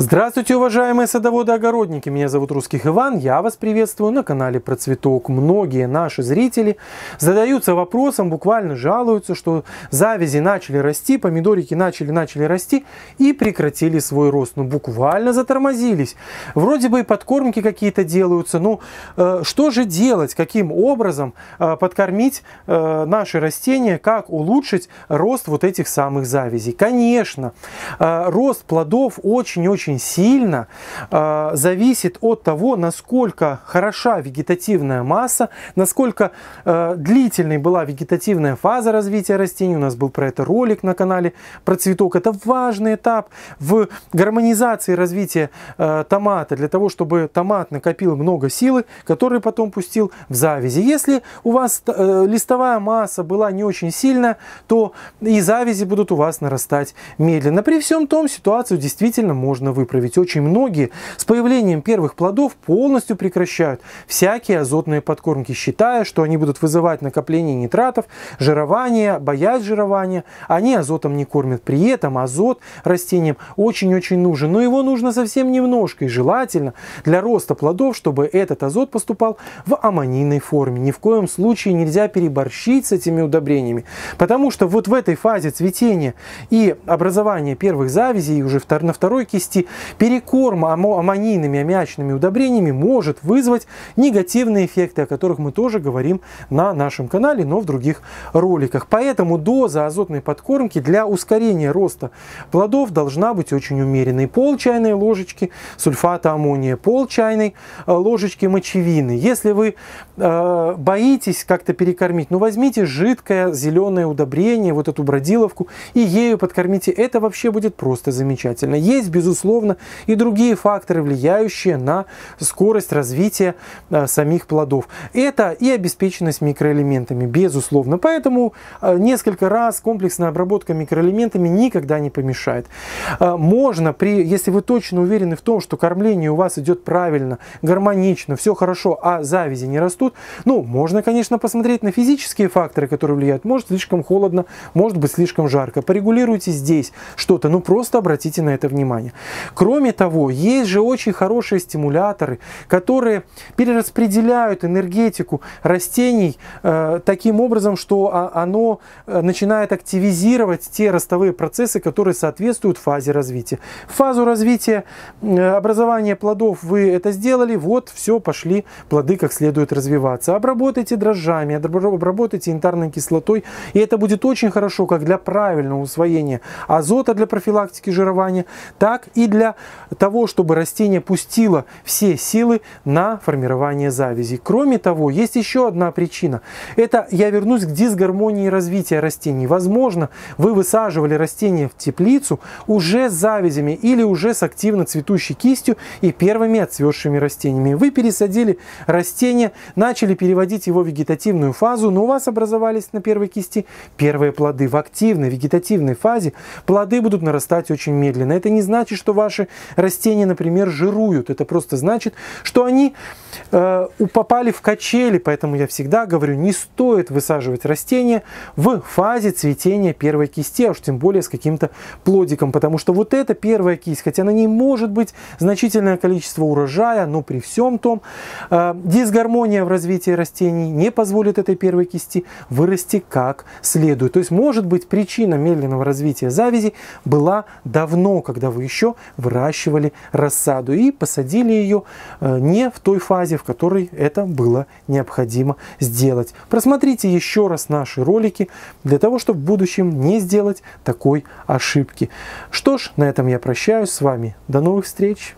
Здравствуйте, уважаемые садоводы-огородники! Меня зовут Русских Иван, я вас приветствую на канале Про Цветок. Многие наши зрители задаются вопросом, буквально жалуются, что завязи начали расти, помидорики начали-начали расти и прекратили свой рост. Ну, буквально затормозились. Вроде бы и подкормки какие-то делаются. но ну, э, что же делать? Каким образом э, подкормить э, наши растения? Как улучшить рост вот этих самых завязей? Конечно, э, рост плодов очень-очень очень сильно э, зависит от того, насколько хороша вегетативная масса, насколько э, длительной была вегетативная фаза развития растений. У нас был про это ролик на канале про цветок. Это важный этап в гармонизации развития э, томата, для того, чтобы томат накопил много силы, который потом пустил в завязи. Если у вас э, листовая масса была не очень сильная, то и завязи будут у вас нарастать медленно. При всем том ситуацию действительно можно выправить очень многие, с появлением первых плодов полностью прекращают всякие азотные подкормки, считая, что они будут вызывать накопление нитратов, жирование, боясь жирования. Они азотом не кормят. При этом азот растениям очень-очень нужен, но его нужно совсем немножко и желательно для роста плодов, чтобы этот азот поступал в аммонийной форме. Ни в коем случае нельзя переборщить с этими удобрениями, потому что вот в этой фазе цветения и образования первых завязей уже на второй кисти перекорм аммонийными аммиачными удобрениями может вызвать негативные эффекты, о которых мы тоже говорим на нашем канале, но в других роликах. Поэтому доза азотной подкормки для ускорения роста плодов должна быть очень умеренной. Пол чайной ложечки сульфата аммония, пол чайной э, ложечки мочевины. Если вы э, боитесь как-то перекормить, ну возьмите жидкое зеленое удобрение, вот эту бродиловку, и ею подкормите. Это вообще будет просто замечательно. Есть, безусловно, безусловно, и другие факторы, влияющие на скорость развития э, самих плодов. Это и обеспеченность микроэлементами, безусловно. Поэтому э, несколько раз комплексная обработка микроэлементами никогда не помешает. Э, можно, при, если вы точно уверены в том, что кормление у вас идет правильно, гармонично, все хорошо, а завязи не растут, ну, можно, конечно, посмотреть на физические факторы, которые влияют. Может, слишком холодно, может быть, слишком жарко. Порегулируйте здесь что-то, ну, просто обратите на это внимание. Кроме того, есть же очень хорошие стимуляторы, которые перераспределяют энергетику растений э, таким образом, что а, оно э, начинает активизировать те ростовые процессы, которые соответствуют фазе развития. Фазу развития э, образования плодов вы это сделали, вот все, пошли плоды как следует развиваться. Обработайте дрожжами, обработайте янтарной кислотой, и это будет очень хорошо как для правильного усвоения азота для профилактики жирования, так и для того, чтобы растение пустило все силы на формирование завязи. Кроме того, есть еще одна причина. Это я вернусь к дисгармонии развития растений. Возможно, вы высаживали растение в теплицу уже с завязями или уже с активно цветущей кистью и первыми отцветшими растениями. Вы пересадили растение, начали переводить его в вегетативную фазу, но у вас образовались на первой кисти первые плоды. В активной вегетативной фазе плоды будут нарастать очень медленно. Это не значит, что ваши растения, например, жируют. Это просто значит, что они э, попали в качели, поэтому я всегда говорю, не стоит высаживать растения в фазе цветения первой кисти, а уж тем более с каким-то плодиком, потому что вот эта первая кисть, хотя на ней может быть значительное количество урожая, но при всем том э, дисгармония в развитии растений не позволит этой первой кисти вырасти как следует. То есть, может быть, причина медленного развития завязи была давно, когда вы еще выращивали рассаду и посадили ее э, не в той фазе, в которой это было необходимо сделать. Просмотрите еще раз наши ролики для того, чтобы в будущем не сделать такой ошибки. Что ж, на этом я прощаюсь с вами. До новых встреч!